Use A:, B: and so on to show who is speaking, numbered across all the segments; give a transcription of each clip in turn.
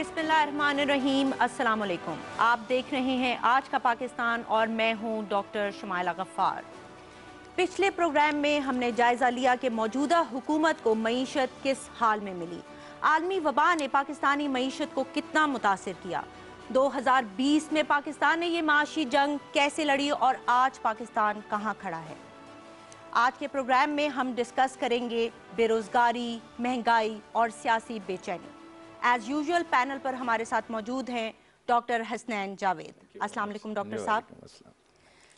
A: बिस्मिल्लाहिर्रहमानिर्रहीम अस्सलाम वालेकुम आप देख रहे हैं आज का पाकिस्तान और मैं हूं डॉक्टर शमाइला गफ़ार पिछले प्रोग्राम में हमने जायज़ा लिया कि मौजूदा हुकूमत को मीशत किस हाल में मिली आलमी वबा ने पाकिस्तानी मीशत को कितना मुतासर किया 2020 में पाकिस्तान ने ये माशी जंग कैसे लड़ी और आज पाकिस्तान कहाँ खड़ा है आज के प्रोग्राम में हम डिस्कस करेंगे बेरोज़गारी महंगाई और सियासी बेचैनी एज यूजुअल पैनल पर हमारे साथ मौजूद हैं डॉक्टर हसनैन जावेद अस्सलाम डॉक्टर साहब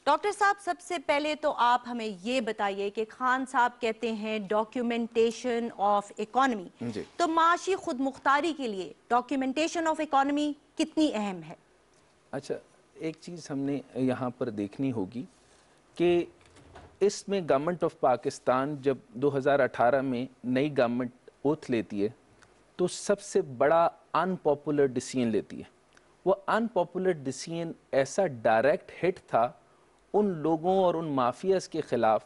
A: डॉक्टर साहब सबसे पहले तो आप हमें ये बताइए कि खान साहब कहते हैं डॉक्यूमेंटेशन ऑफ इकॉनमी तो माशी खुद मुख्तारी के लिए डॉक्यूमेंटेशन ऑफ इकॉनमी कितनी अहम है
B: अच्छा एक चीज़ हमने यहाँ पर देखनी होगी कि इसमें गवर्नमेंट ऑफ पाकिस्तान जब 2018 में नई गवर्नमेंट ओथ लेती है तो सबसे बड़ा अनपॉपुलर डिसीजन लेती है वह अनपॉपुलर डिसीजन ऐसा डायरेक्ट हिट था उन लोगों और उन माफियाज के ख़िलाफ़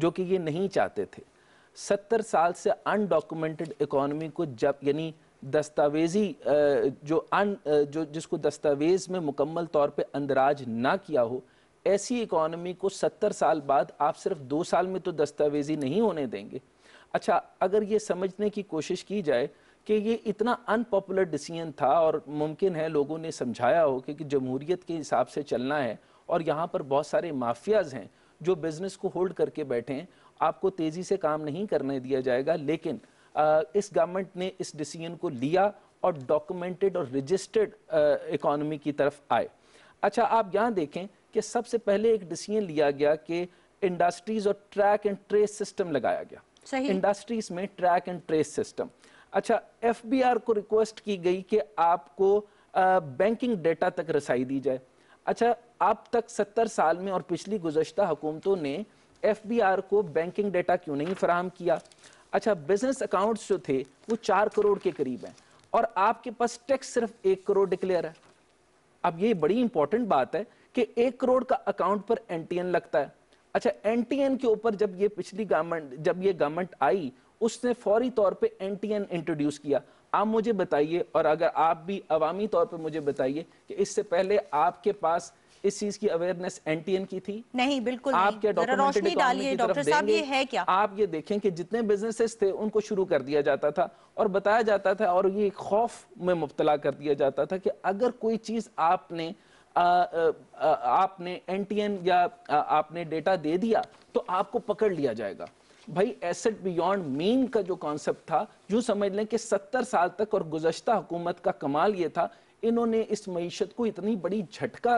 B: जो कि ये नहीं चाहते थे सत्तर साल से अनडॉक्यूमेंटेड इकोनॉमी को जब यानी दस्तावेजी जो अन जो जिसको दस्तावेज़ में मुकम्मल तौर पे अंदराज ना किया हो ऐसी इकोनॉमी को सत्तर साल बाद आप सिर्फ दो साल में तो दस्तावेजी नहीं होने देंगे अच्छा अगर ये समझने की कोशिश की जाए कि ये इतना अनपॉपुलर डिसीजन था और मुमकिन है लोगों ने समझाया हो कि, कि जमहूरीत के हिसाब से चलना है और यहाँ पर बहुत सारे माफियाज हैं जो बिज़नेस को होल्ड करके बैठे हैं आपको तेज़ी से काम नहीं करने दिया जाएगा लेकिन आ, इस गवर्नमेंट ने इस डिसीजन को लिया और डॉक्यूमेंटेड और रजिस्टर्ड इकोनॉमी की तरफ आए अच्छा आप यहाँ देखें कि सबसे पहले एक डिसीजन लिया गया कि इंडस्ट्रीज और ट्रैक एंड ट्रेस सिस्टम लगाया गया इंडस्ट्रीज में ट्रैक एंड ट्रेस सिस्टम अच्छा एफबीआर को रिक्वेस्ट की गई कि आपको बैंकिंग डेटा तक रसाई दी जाए अच्छा अब तक सत्तर साल में और पिछली गुजशत हुकूमतों ने एफबीआर को बैंकिंग डेटा क्यों नहीं फराहम किया अच्छा बिजनेस अकाउंट्स जो थे वो चार करोड़ के करीब हैं और आपके पास टैक्स सिर्फ एक करोड़ डिक्लेयर है अब ये बड़ी इंपॉर्टेंट बात है कि एक करोड़ का अकाउंट पर एन लगता है अच्छा एन के ऊपर जब ये पिछली गवर्नमेंट जब ये गवर्नमेंट आई उसने फौरी तौर पे एनटीएन इंट्रोड्यूस किया आप मुझे बताइए और अगर आप भी अवामी तौर पे मुझे बताइए कि इससे पहले आपके पास इस चीज की अवेयरनेस एनटीएन की थी नहीं बिल्कुल आप नहीं। क्या डॉक्यूमेंटेड इकोनॉमी की तरफ साहब ये है क्या आप ये देखें कि जितने बिजनेसेस थे उनको शुरू कर दिया जाता था और बताया जाता था और ये खौफ में मुबतला कर दिया जाता था कि अगर कोई चीज आपने आ, आ, आ, आपने एनटीएन या आपने डेटा दे दिया तो आपको पकड़ लिया जाएगा भाई एसेट बियॉन्ड मीन का जो कॉन्सेप्ट था जो समझ लें कि सत्तर साल तक और गुजश्ता हुकूमत का कमाल ये था इन्होंने इस मीशत को इतनी बड़ी झटका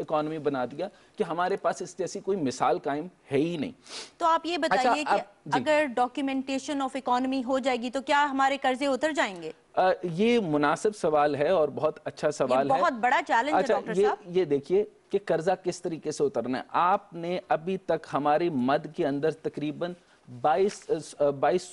B: इकोनॉमी बना दिया कि हमारे पास इस जैसी कोई मिसाल कायम है ही नहीं तो आप ये अच्छा, बताइए अच्छा, कि अगर
A: डॉक्यूमेंटेशन ऑफ इकोनॉमी हो जाएगी तो क्या हमारे कर्जे उतर जाएंगे
B: आ, ये मुनासिब सवाल है और बहुत अच्छा सवाल बहुत है बहुत
A: बड़ा चैलेंज अच्छा, है डॉक्टर साहब
B: ये देखिए कि कर्जा किस तरीके से उतरना है आपने अभी तक हमारी मद के अंदर तकरीबन बाईस बाईस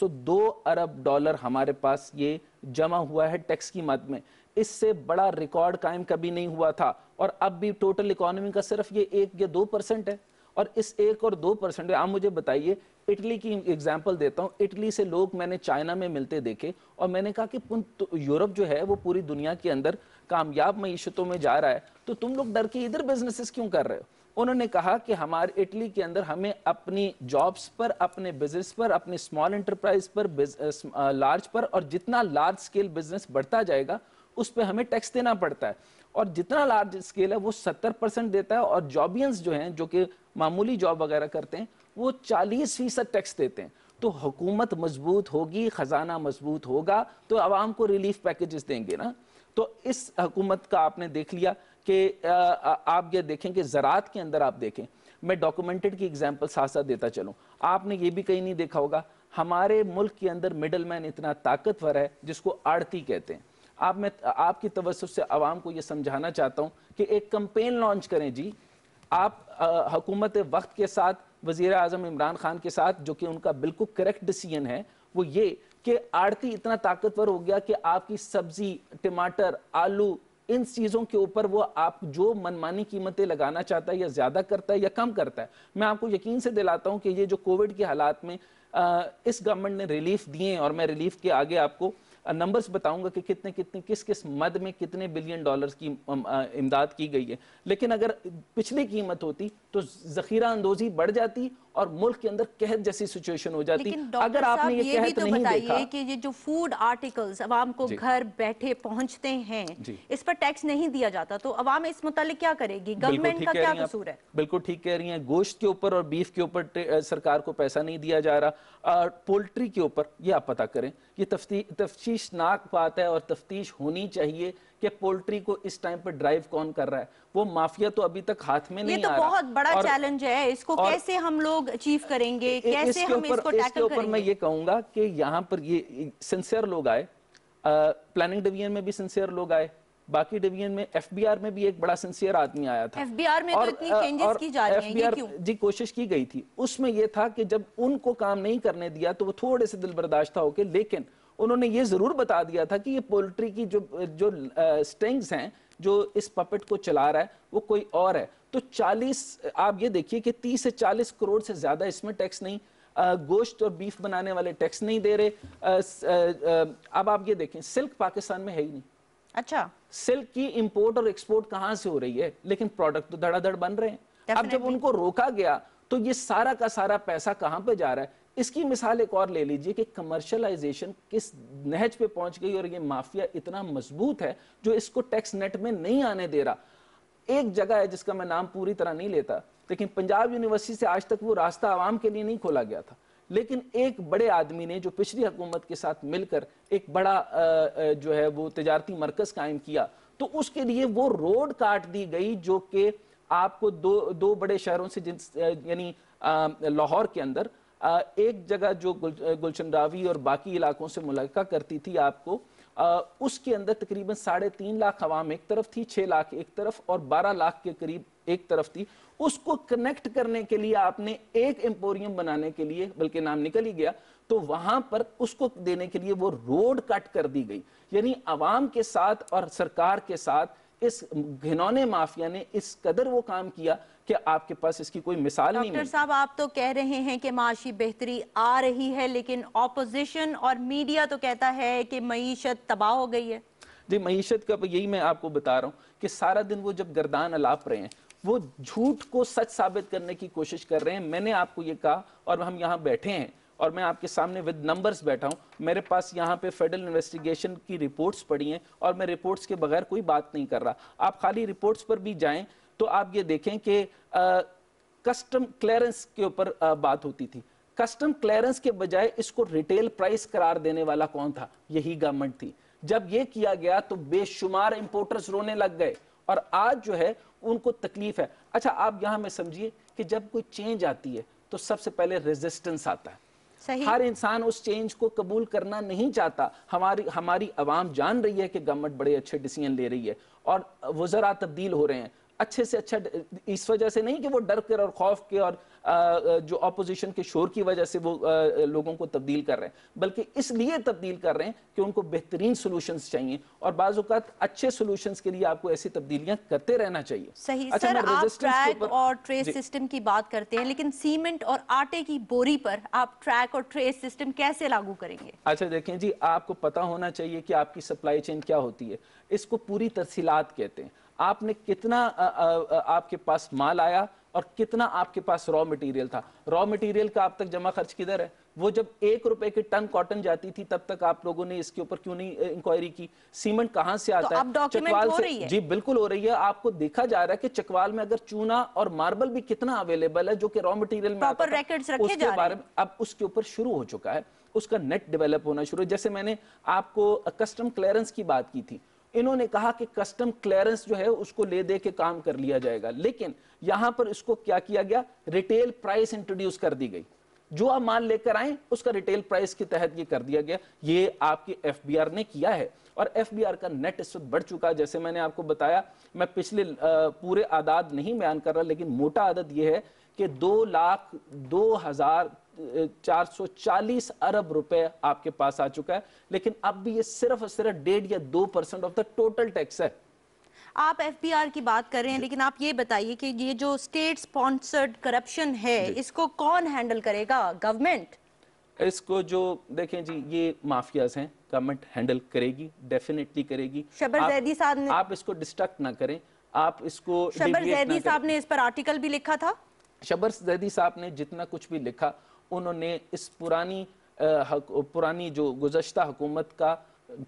B: अरब डॉलर हमारे पास ये जमा हुआ है टैक्स की मद में इससे बड़ा रिकॉर्ड कायम कभी नहीं हुआ था और अब भी टोटल इकोनॉमी का सिर्फ ये एक या दो परसेंट है और इस एक और दो परसेंट आप मुझे बताइए इटली की एग्जाम्पल देता हूँ इटली से लोग मैंने चाइना में मिलते देखे और मैंने कहा कि तो यूरोप जो है वो पूरी दुनिया के अंदर कामयाब मीशतों में जा रहा है तो तुम लोग डर के इधर बिजनेसेस क्यों कर रहे हो उन्होंने कहा कि हमारे इटली के अंदर हमें अपनी जॉब्स पर अपने बिजनेस पर अपने स्मॉल एंटरप्राइज पर लार्ज पर और जितना लार्ज स्केल बिजनेस बढ़ता जाएगा उस पर हमें टैक्स देना पड़ता है और जितना लार्ज स्केल है वो सत्तर परसेंट देता है और जॉबियंस जो हैं जो कि मामूली जॉब वगैरह करते हैं वो चालीस फीसद टैक्स देते हैं तो हुकूमत मजबूत होगी ख़जाना मजबूत होगा तो आवाम को रिलीफ पैकेजेस देंगे ना तो इस हुकूमत का आपने देख लिया कि आप ये देखें कि ज़रात के अंदर आप देखें मैं डॉक्यूमेंटेड की एग्जाम्पल साथ साथ देता चलूँ आपने ये भी कहीं नहीं देखा होगा हमारे मुल्क के अंदर मिडल मैन इतना ताकतवर है जिसको आड़ती कहते हैं आप मैं आपकी तवसत से आवाम को ये समझाना चाहता हूँ कि एक कंपेन लॉन्च करें जी आप हकूमत वक्त के साथ वज़ी अजम इमरान खान के साथ जो कि उनका बिल्कुल करेक्ट डिसीजन है वो ये कि आड़ती इतना ताकतवर हो गया कि आपकी सब्जी टमाटर आलू इन चीज़ों के ऊपर वो आप जो मनमानी कीमतें लगाना चाहता है या ज़्यादा करता है या कम करता है मैं आपको यकीन से दिलाता हूं कि ये जो कोविड के हालात में आ, इस गवर्नमेंट ने रिलीफ दिए और मैं रिलीफ के आगे आपको नंबर्स बताऊंगा कि कितने कितने किस किस मद में कितने बिलियन डॉलर्स की इमदाद की गई है लेकिन अगर पिछली कीमत होती तो जखीरा अंदोजी बढ़ जाती और मुल्क के अंदर कहत जैसी सिचुएशन हो जाती अगर आपने ये, ये कहत तो नहीं देखा
A: कि ये जो फूड आर्टिकल्स आवाम को घर बैठे पहुंचते हैं इस पर टैक्स नहीं दिया जाता तो अवाम इस मुतालिक क्या करेगी गवर्नमेंट का क्या कसूर है
B: बिल्कुल ठीक कह रही है गोश्त के ऊपर और बीफ के ऊपर सरकार को पैसा नहीं दिया जा रहा पोल्ट्री के ऊपर ये आप पता करें ये तफ्ती तफ्तीशनाक बात है और तफ्तीश होनी चाहिए कि पोल्ट्री को इस टाइम पर ड्राइव कौन कर रहा है वो माफिया तो अभी तक हाथ में नहीं ये तो आ रहा। बहुत बड़ा और, चैलेंज
A: है इसको कैसे हम लोग अचीव करेंगे कैसे इसके हम इसको टैकल करेंगे ऊपर मैं ये
B: कहूंगा कि यहाँ पर ये सिंसियर लोग आए प्लानिंग डिवीजन में भी सिंसियर लोग आए बाकी डिवीजन में एफबीआर में भी एक बड़ा सिंसियर आदमी आया था
A: एफबीआर में तो और, तो इतनी चेंजेस की जा रही हैं ये क्यों
B: जी कोशिश की गई थी उसमें ये था कि जब उनको काम नहीं करने दिया तो वो थोड़े से दिल बर्दाश्त था होके लेकिन उन्होंने ये ज़रूर बता दिया था कि ये पोल्ट्री की जो जो स्ट्रिंग्स हैं जो इस पपेट को चला रहा है वो कोई और है तो 40 आप ये देखिए कि 30 से 40 करोड़ से ज़्यादा इसमें टैक्स नहीं गोश्त और बीफ बनाने वाले टैक्स नहीं दे रहे अब आप ये देखें सिल्क पाकिस्तान में है ही नहीं अच्छा सिल्क की इंपोर्ट और एक्सपोर्ट कहाँ से हो रही है लेकिन प्रोडक्ट तो धड़ाधड़ बन रहे हैं अब जब उनको रोका गया तो ये सारा का सारा पैसा कहां पे जा रहा है इसकी मिसाल एक और ले लीजिए कि कमर्शलाइजेशन किस नहज पे पहुंच गई और ये माफिया इतना मजबूत है जो इसको टैक्स नेट में नहीं आने दे रहा एक जगह है जिसका मैं नाम पूरी तरह नहीं लेता लेकिन पंजाब यूनिवर्सिटी से आज तक वो रास्ता आवाम के लिए नहीं खोला गया था लेकिन एक बड़े आदमी ने जो पिछली हुकूमत के साथ मिलकर एक बड़ा जो है वो तजारती मरकज कायम किया तो उसके लिए वो रोड काट दी गई जो कि आपको दो दो बड़े शहरों से जिन यानी लाहौर के अंदर एक जगह जो गुल, गुलशन रावी और बाकी इलाकों से मुलका करती थी आपको आ, उसके अंदर तकरीबन साढ़े तीन लाख अवाम एक तरफ थी छः लाख एक तरफ और बारह लाख के करीब एक तरफ थी उसको कनेक्ट करने के लिए आपने एक एम्पोरियम बनाने के लिए बल्कि नाम निकल ही गया तो वहां पर उसको देने के लिए वो रोड कट कर दी गई यानी आवाम के साथ और सरकार के साथ इस घिनौने माफिया ने इस कदर वो काम किया कि आपके पास इसकी कोई मिसाल नहीं डॉक्टर साहब
A: आप तो कह रहे हैं कि माशी बेहतरी आ रही है लेकिन ऑपोजिशन और मीडिया तो कहता है कि मीशत तबाह हो
B: गई है जी मीशत का यही मैं आपको बता रहा हूँ कि सारा दिन वो जब गर्दान अलाप रहे हैं वो झूठ को सच साबित करने की कोशिश कर रहे हैं मैंने आपको ये कहा और हम यहाँ बैठे हैं और मैं आपके सामने विद नंबर्स बैठा हूँ मेरे पास यहाँ पे फेडरल इन्वेस्टिगेशन की रिपोर्ट्स पड़ी हैं और मैं रिपोर्ट्स के बगैर कोई बात नहीं कर रहा आप खाली रिपोर्ट्स पर भी जाएं तो आप ये देखें कि कस्टम क्लियरेंस के ऊपर बात होती थी कस्टम क्लियरेंस के बजाय इसको रिटेल प्राइस करार देने वाला कौन था यही गवर्नमेंट थी जब ये किया गया तो बेशुमार इंपोर्टर्स रोने लग गए और आज जो है उनको तकलीफ है अच्छा आप यहां में समझिए कि जब कोई चेंज आती है तो सबसे पहले रेजिस्टेंस आता है सही। हर इंसान उस चेंज को कबूल करना नहीं चाहता हमारी हमारी आवाम जान रही है कि गवर्नमेंट बड़े अच्छे डिसीजन ले रही है और वजरा तब्दील हो रहे हैं अच्छे से अच्छा इस वजह से नहीं कि वो डर कर और खौफ के और जो अपोजिशन के शोर की वजह से वो लोगों को तब्दील कर रहे हैं बल्कि इसलिए तब्दील कर रहे हैं कि उनको बेहतरीन सोल्यूशंस चाहिए और बाजूकात अच्छे सोल्यूशंस के लिए आपको ऐसी तब्दीलियां करते रहना चाहिए सही अच्छा, सर आप ट्रैक पर... और ट्रेस सिस्टम
A: की बात करते हैं लेकिन सीमेंट और आटे की बोरी पर आप ट्रैक और ट्रेस सिस्टम कैसे लागू करेंगे
B: अच्छा देखें जी आपको पता होना चाहिए कि आपकी सप्लाई चेन क्या होती है इसको पूरी तफसीलात कहते हैं आपने कितना आ, आ, आपके पास माल आया और कितना आपके पास रॉ मटेरियल था रॉ मटेरियल का आप तक जमा खर्च किधर है वो जब एक रुपए की टन कॉटन जाती थी तब तक आप लोगों ने इसके ऊपर क्यों नहीं इंक्वायरी की सीमेंट कहां से आता तो है चकवाल से है। जी बिल्कुल हो रही है आपको देखा जा रहा है कि चकवाल में अगर चूना और मार्बल भी कितना अवेलेबल है जो कि रॉ मटेरियल में आता उसके बारे में अब उसके ऊपर शुरू हो चुका है उसका नेट डेवलप होना शुरू जैसे मैंने आपको कस्टम क्लियरेंस की बात की थी इन्होंने कहा कि कस्टम क्लियरेंस जो है उसको ले दे के काम कर लिया जाएगा लेकिन यहां पर इसको क्या किया गया रिटेल प्राइस इंट्रोड्यूस कर दी गई जो आप माल लेकर आए उसका रिटेल प्राइस के तहत ये कर दिया गया ये आपके एफ ने किया है और एफ का नेट इस वक्त बढ़ चुका है जैसे मैंने आपको बताया मैं पिछले पूरे आदाद नहीं बयान कर रहा लेकिन मोटा आदत यह है कि दो लाख दो हजार 440 अरब रुपए आपके पास आ चुका है लेकिन अब भी ये सिर्फ सिर्फ डेढ़ या दो percent of the total tax है
A: आप एफबीआर की बात कर रहे हैं लेकिन आप ये बताइए कि ये जो स्टेट स्पॉन्सर्ड करप्शन है इसको कौन हैंडल करेगा गवर्नमेंट
B: इसको जो देखें जी ये माफियाज हैं गवर्नमेंट हैंडल करेगी डेफिनेटली करेगी शबर जैदी साहब ने आप इसको डिस्ट्रक्ट ना करें आप इसको शबर जैदी साहब
A: ने इस पर आर्टिकल भी लिखा था
B: शबर जैदी साहब ने जितना कुछ भी लिखा उन्होंने इस पुरानी पुरानी जो गुजशत हुकूमत का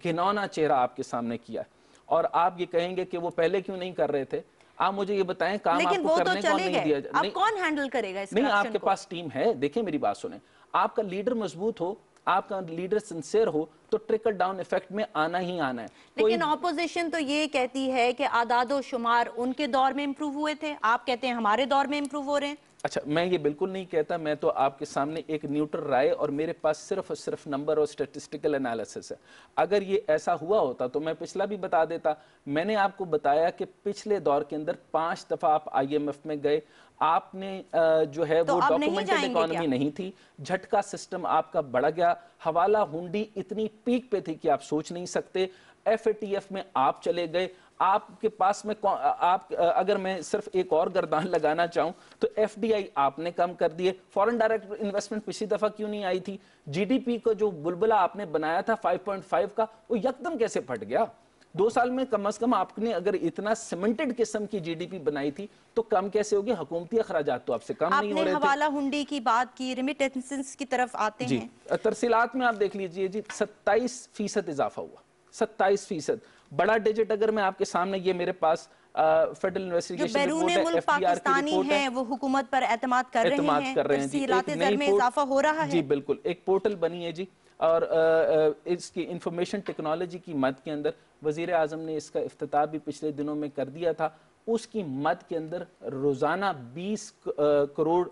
B: घिनौना चेहरा आपके सामने किया है और आप ये कहेंगे कि वो पहले क्यों नहीं कर रहे थे आप मुझे ये बताएं काम लेकिन आपको वो करने तो नहीं दिया जा... अब
A: कौन हैंडल करेगा इस नहीं आपके
B: पास टीम है देखिए मेरी बात सुने आपका लीडर मजबूत हो आपका लीडर सिंसियर हो तो ट्रिकल डाउन इफेक्ट में आना ही आना है लेकिन
A: ऑपोजिशन तो ये कहती है कि आदादो शुमार उनके दौर में इम्प्रूव हुए थे आप कहते हैं हमारे दौर में इम्प्रूव हो रहे हैं
B: अच्छा मैं ये बिल्कुल नहीं कहता मैं तो आपके सामने एक न्यूट्रल राय और मेरे पास सिर्फ और सिर्फ नंबर और स्टेटिस्टिकल एनालिसिस है अगर ये ऐसा हुआ होता तो मैं पिछला भी बता देता मैंने आपको बताया कि पिछले दौर के अंदर पांच दफा आप आईएमएफ में गए आपने जो है तो वो डॉक्यूमेंटेड इकोनॉमी नहीं थी झटका सिस्टम आपका बढ़ गया हवाला हुंडी इतनी पीक पे थी कि आप सोच नहीं सकते एफ में आप चले गए आपके पास में आप अगर मैं सिर्फ एक और गर्दान लगाना चाहूं तो एफ आपने कम कर दिए फॉरेन डायरेक्ट इन्वेस्टमेंट पिछली दफा क्यों नहीं आई थी जीडीपी को जो बुलबुला आपने बनाया था 5.5 का वो यकदम कैसे फट गया दो साल में कम अज कम आपने अगर इतना सीमेंटेड किस्म की जीडीपी बनाई थी तो कम कैसे होगी हुकूमती अखराज तो आपसे कम नहीं हो रहे हवाला
A: हुंडी की बात की रिमिटेंस की
B: तरफ आते जी, हैं तरसीलात में आप देख लीजिए जी सत्ताईस फीसद इजाफा हुआ सत्ताईस फीसद बड़ा डिजिट अगर मैं आपके सामने ये मेरे पास फेडरल इन्वेस्टिगेशन रिपोर्ट है है
A: वो हुकूमत पर एतमाद कर एतमाद रहे हैं जी में इजाफा हो रहा है जी
B: बिल्कुल एक पोर्टल बनी है जी और इसकी इंफॉर्मेशन टेक्नोलॉजी की मद के अंदर वजीर अजम ने इसका अफ्ताह भी पिछले दिनों में कर दिया था उसकी मद के अंदर रोज़ाना बीस करोड़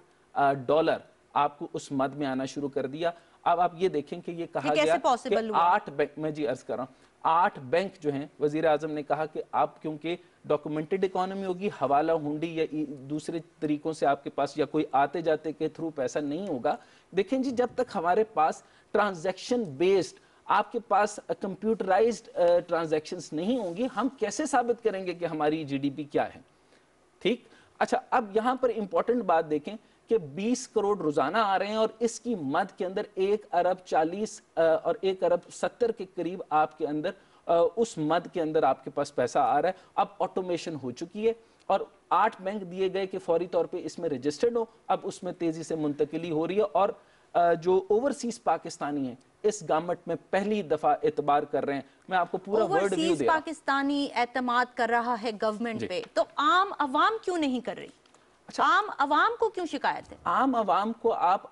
B: डॉलर आपको उस मद में आना शुरू कर दिया अब आप ये देखें कि ये कहा गया कि आठ बैंक में जी अर्ज कर रहा हूँ आठ बैंक जो हैं वजीर आजम ने कहा कि आप क्योंकि डॉक्यूमेंटेड इकोनॉमी होगी हवाला हुंडी या दूसरे तरीकों से आपके पास या कोई आते जाते के थ्रू पैसा नहीं होगा देखें जी जब तक हमारे पास ट्रांजैक्शन बेस्ड आपके पास कंप्यूटराइज्ड ट्रांजैक्शंस नहीं होंगी हम कैसे साबित करेंगे कि हमारी जीडीपी क्या है ठीक अच्छा अब यहां पर इंपॉर्टेंट बात देखें कि 20 करोड़ रोजाना आ रहे हैं और इसकी मद के अंदर एक अरब 40 और एक अरब 70 के करीब आपके अंदर उस मद के अंदर आपके पास पैसा आ रहा है अब ऑटोमेशन हो चुकी है और आठ बैंक दिए गए कि फौरी तौर पे इसमें रजिस्टर्ड हो अब उसमें तेजी से मुंतकली हो रही है और जो ओवरसीज पाकिस्तानी है इस गवर्नमेंट में पहली दफा एतबार कर रहे हैं मैं आपको पूरा वर्ड
A: पाकिस्तानी एतम कर रहा है गवर्नमेंट पे तो आम आवाम क्यों नहीं कर रही अच्छा आम आवाम को क्यों शिकायत है
B: आम आवाम को आप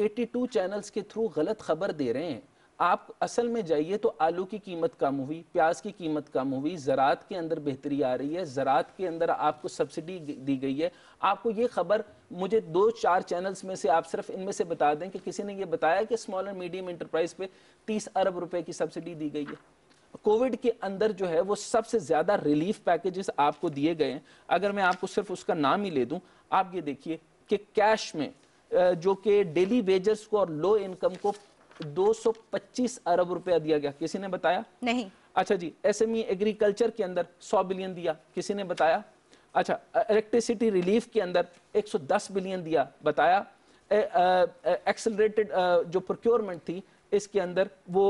B: 82 चैनल्स के थ्रू गलत खबर दे रहे हैं आप असल में जाइए तो आलू की कीमत कम हुई प्याज की कीमत कम हुई ज़रात के अंदर बेहतरी आ रही है ज़रात के अंदर आपको सब्सिडी दी गई है आपको ये खबर मुझे दो चार चैनल्स में से आप सिर्फ इनमें से बता दें कि किसी ने ये बताया कि स्मॉल एंड मीडियम इंटरप्राइज पे 30 अरब रुपए की सब्सिडी दी गई है कोविड के अंदर जो है वो सबसे ज्यादा रिलीफ पैकेजेस आपको दिए गए हैं अगर मैं आपको सिर्फ उसका नाम ही ले दूं आप ये देखिए कि कैश में जो कि डेली वेजर्स को और लो इनकम को 225 अरब रुपया दिया गया किसी ने बताया नहीं अच्छा जी एसएमई एग्रीकल्चर के अंदर 100 बिलियन दिया किसी ने बताया अच्छा इलेक्ट्रिसिटी रिलीफ के अंदर 110 बिलियन दिया बताया एक्सलरेटेड जो प्रोक्योरमेंट थी इसके अंदर वो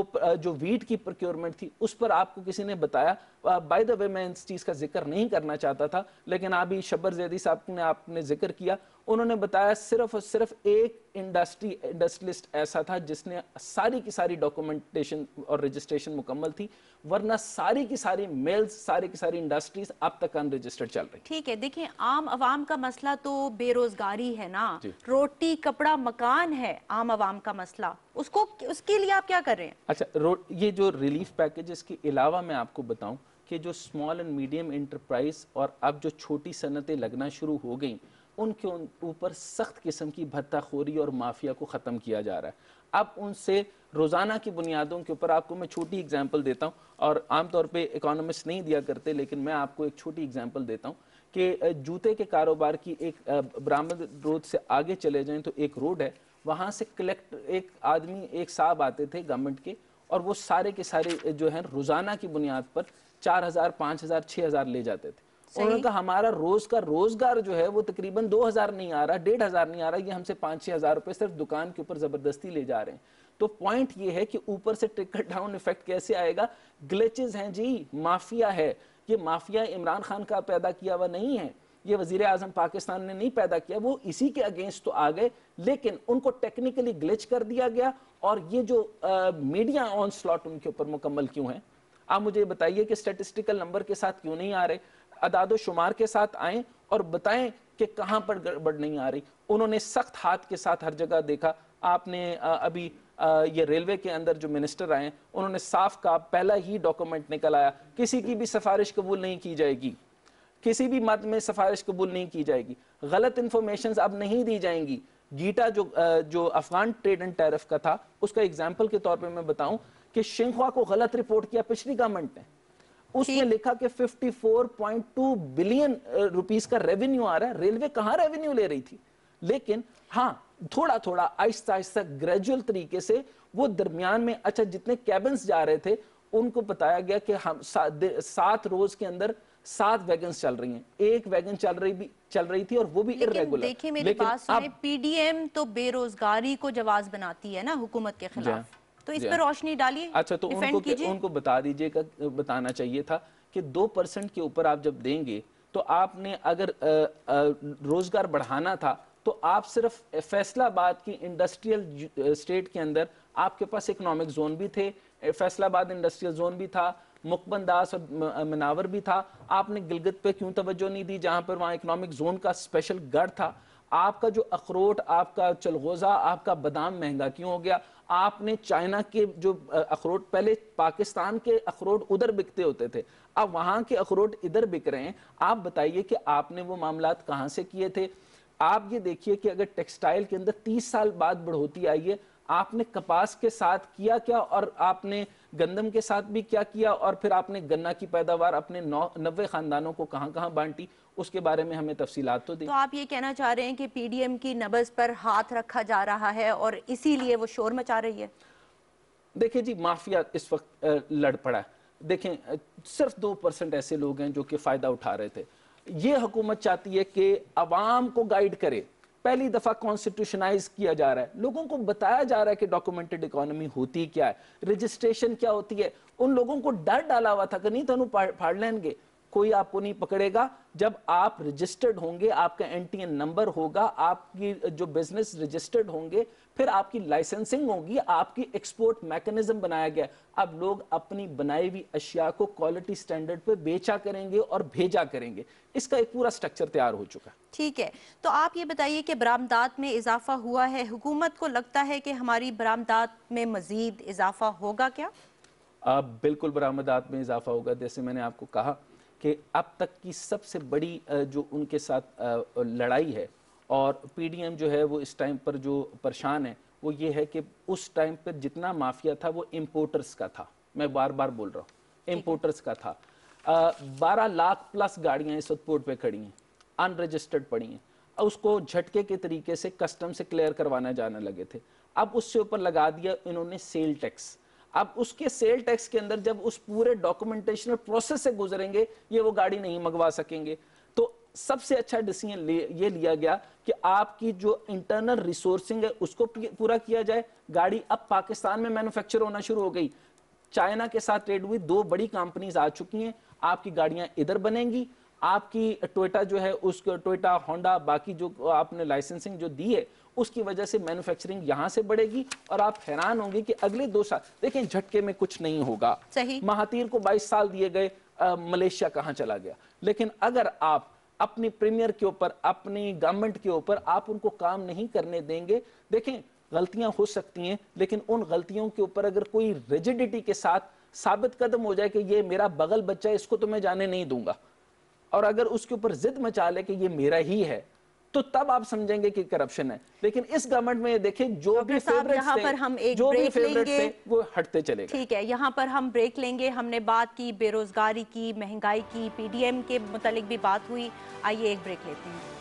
B: जो वीट की प्रोक्योरमेंट थी उस पर आपको किसी ने बताया बाय द वे मैं इस चीज़ का जिक्र नहीं करना चाहता था लेकिन अभी शब्बर जैदी साहब ने आपने जिक्र किया उन्होंने बताया सिर्फ और सिर्फ एक इंडस्ट्री इंडस्ट्रियलिस्ट ऐसा था जिसने सारी की सारी डॉक्यूमेंटेशन और रजिस्ट्रेशन मुकम्मल थी वरना सारी की सारी मेल्स सारी की सारी इंडस्ट्रीज अब तक अनरजिस्टर्ड चल रही
A: ठीक है देखिए आम आवाम का मसला तो बेरोजगारी है ना रोटी कपड़ा मकान है आम आवाम का मसला उसको उसके लिए आप क्या कर रहे हैं
B: अच्छा ये जो रिलीफ पैकेज के अलावा मैं आपको बताऊँ कि जो स्मॉल एंड मीडियम इंटरप्राइज और अब जो छोटी सनतें लगना शुरू हो गई उनके ऊपर सख्त किस्म की भत्ताखोरी और माफिया को ख़त्म किया जा रहा है अब उनसे रोज़ाना की बुनियादों के ऊपर आपको मैं छोटी एग्जाम्पल देता हूँ और आमतौर पर इकोनॉमिक्स नहीं दिया करते लेकिन मैं आपको एक छोटी एग्जाम्पल देता हूँ कि जूते के कारोबार की एक बरामद रोड से आगे चले जाए तो एक रोड है वहाँ से कलेक्ट एक आदमी एक साहब आते थे गवर्नमेंट के और वो सारे के सारे जो है रोज़ाना की बुनियाद पर चार हज़ार पाँच हज़ार छः हज़ार ले जाते थे और उनका हमारा रोज का रोजगार जो है वो तकरीबन दो हजार नहीं आ रहा डेढ़ हजार नहीं आ रहा ये हमसे पांच छह हजार रुपए सिर्फ दुकान के ऊपर ज़बरदस्ती ले जा रहे हैं तो पॉइंट ये है कि ऊपर से ट्रिकल डाउन इफेक्ट कैसे आएगा ग्लिचेज हैं जी माफिया है ये माफिया इमरान खान का पैदा किया हुआ नहीं है ये वजीर आजम पाकिस्तान ने नहीं पैदा किया वो इसी के अगेंस्ट तो आ गए लेकिन उनको टेक्निकली ग्लिच कर दिया गया और ये जो आ, मीडिया ऑन स्लॉट उनके ऊपर मुकम्मल क्यों है आप मुझे बताइए कि स्टेटिस्टिकल नंबर के साथ क्यों नहीं आ रहे अदाद शुमार के साथ आए और बताएं कि कहां पर गड़बड़ नहीं आ रही उन्होंने सख्त हाथ के साथ हर जगह देखा आपने अभी ये रेलवे के अंदर जो मिनिस्टर आए उन्होंने साफ कहा पहला ही डॉक्यूमेंट निकल आया किसी की भी सिफारिश कबूल नहीं की जाएगी किसी भी मत में सिफारिश कबूल नहीं की जाएगी गलत इंफॉर्मेशन अब नहीं दी जाएंगी गीटा जो जो अफगान ट्रेड एंड टैरिफ का था उसका एग्जाम्पल के तौर पर मैं बताऊं कि शिंखवा को गलत रिपोर्ट किया पिछली गवर्नमेंट ने उसने लिखा कि 54.2 बिलियन रुपीस का रेवेन्यू आ रहा है रेलवे कहां रेवेन्यू ले रही थी लेकिन हाँ थोड़ा थोड़ा आहिस्ता आहिस्ता ग्रेजुअल तरीके से वो दरमियान में अच्छा जितने कैबिन जा रहे थे उनको बताया गया कि हम सात रोज के अंदर सात वैगन चल रही हैं एक वैगन चल रही भी चल रही थी और वो भी इरेगुलर देखिए मेरी बात सुने
A: पीडीएम तो बेरोजगारी को जवाब बनाती है ना हुकूमत के खिलाफ तो इस पर रोशनी डालिए अच्छा तो उनको उनको
B: बता दीजिएगा बताना चाहिए था कि दो परसेंट के ऊपर आप जब देंगे तो आपने अगर रोजगार बढ़ाना था तो आप सिर्फ फैसलाबाद की इंडस्ट्रियल स्टेट के अंदर आपके पास इकोनॉमिक जोन भी थे फैसलाबाद इंडस्ट्रियल जोन भी था मुकबंदास और मनावर भी था आपने गिलगत पे क्यों तवज्जो नहीं दी जहां पर वहां इकोनॉमिक जोन का स्पेशल गढ़ था आपका जो अखरोट आपका चलगोज़ा आपका बादाम महंगा क्यों हो गया आपने चाइना के जो अखरोट पहले पाकिस्तान के अखरोट उधर बिकते होते थे अब वहां के अखरोट इधर बिक रहे हैं आप बताइए कि आपने वो मामला कहाँ से किए थे आप ये देखिए कि अगर टेक्सटाइल के अंदर 30 साल बाद बढ़ोतरी आई है आपने कपास के साथ किया क्या और आपने गंदम के साथ भी क्या किया और फिर आपने गन्ना की पैदावार अपने नब्बे खानदानों को कहाँ कहाँ बांटी उसके बारे में हमें तफसीलात तो दी तो
A: आप ये कहना चाह रहे हैं कि पीडीएम की नब्ज पर हाथ रखा जा रहा है और इसीलिए वो शोर मचा रही है
B: देखिए जी माफिया इस वक्त लड़ पड़ा देखें सिर्फ दो परसेंट ऐसे लोग हैं जो कि फ़ायदा उठा रहे थे ये हुकूमत चाहती है कि आवाम को गाइड करे पहली दफा कॉन्स्टिट्यूशनाइज किया जा रहा है लोगों को बताया जा रहा है कि डॉक्यूमेंटेड इकोनॉमी होती क्या है रजिस्ट्रेशन क्या होती है उन लोगों को डर डाला हुआ था कि नहीं तो फाड़ लेंगे कोई आपको नहीं पकड़ेगा जब आप रजिस्टर्ड होंगे आपका एनटीएन नंबर होगा आपकी जो बिजनेस रजिस्टर्ड होंगे फिर आपकी लाइसेंसिंग होगी आपकी एक्सपोर्ट मैकेनिज्म बनाया गया अब लोग अपनी बनाई हुई अशिया को क्वालिटी स्टैंडर्ड पे बेचा करेंगे और भेजा करेंगे इसका एक पूरा स्ट्रक्चर तैयार हो चुका है
A: ठीक है तो आप ये बताइए कि बरामदात में इजाफा हुआ है हुकूमत को लगता है कि हमारी बरामदात में मजीद इजाफा होगा क्या
B: आप बिल्कुल बरामदात में इजाफा होगा जैसे मैंने आपको कहा कि अब तक की सबसे बड़ी जो उनके साथ लड़ाई है और पीडीएम जो है वो इस टाइम पर जो परेशान है वो ये है कि उस टाइम पर जितना माफिया था वो इम्पोर्टर्स का था मैं बार बार बोल रहा हूँ इम्पोर्टर्स का था बारह लाख प्लस गाड़ियाँ इस वक्त पोर्ट पर खड़ी हैं अनरजिस्टर्ड पड़ी हैं उसको झटके के तरीके से कस्टम से क्लियर करवाना जाने लगे थे अब उससे ऊपर लगा दिया इन्होंने सेल टैक्स अब उसके सेल टैक्स के अंदर जब उस पूरे डॉक्यूमेंटेशनल प्रोसेस से गुजरेंगे ये वो गाड़ी नहीं मंगवा सकेंगे तो सबसे अच्छा डिसीजन ये लिया गया कि आपकी जो इंटरनल रिसोर्सिंग है उसको पूरा किया जाए गाड़ी अब पाकिस्तान में मैन्युफैक्चर होना शुरू हो गई चाइना के साथ ट्रेड हुई दो बड़ी कंपनीज आ चुकी हैं आपकी गाड़ियां इधर बनेंगी आपकी टोयटा जो है उसको टोयटा होंडा बाकी जो आपने लाइसेंसिंग जो दी है उसकी वजह से मैन्युफैक्चरिंग यहाँ से बढ़ेगी और आप हैरान होंगे कि अगले दो साल देखें झटके में कुछ नहीं होगा महातीर को 22 साल दिए गए मलेशिया कहाँ चला गया लेकिन अगर आप अपनी प्रीमियर के ऊपर अपनी गवर्नमेंट के ऊपर आप उनको काम नहीं करने देंगे देखें गलतियां हो सकती हैं लेकिन उन गलतियों के ऊपर अगर कोई रिजिडिटी के साथ साबित कदम हो जाए कि ये मेरा बगल बच्चा है इसको तो मैं जाने नहीं दूंगा और अगर उसके ऊपर जिद मचा ले कि ये मेरा ही है तो तब आप समझेंगे कि करप्शन है लेकिन इस गवर्नमेंट में देखिए जो भी यहाँ पर हम एक जो ब्रेक भी लेंगे वो हटते चले ठीक
A: है यहाँ पर हम ब्रेक लेंगे हमने बात की बेरोजगारी की महंगाई की पीडीएम के मुतालिक भी बात हुई आइए एक ब्रेक लेते हैं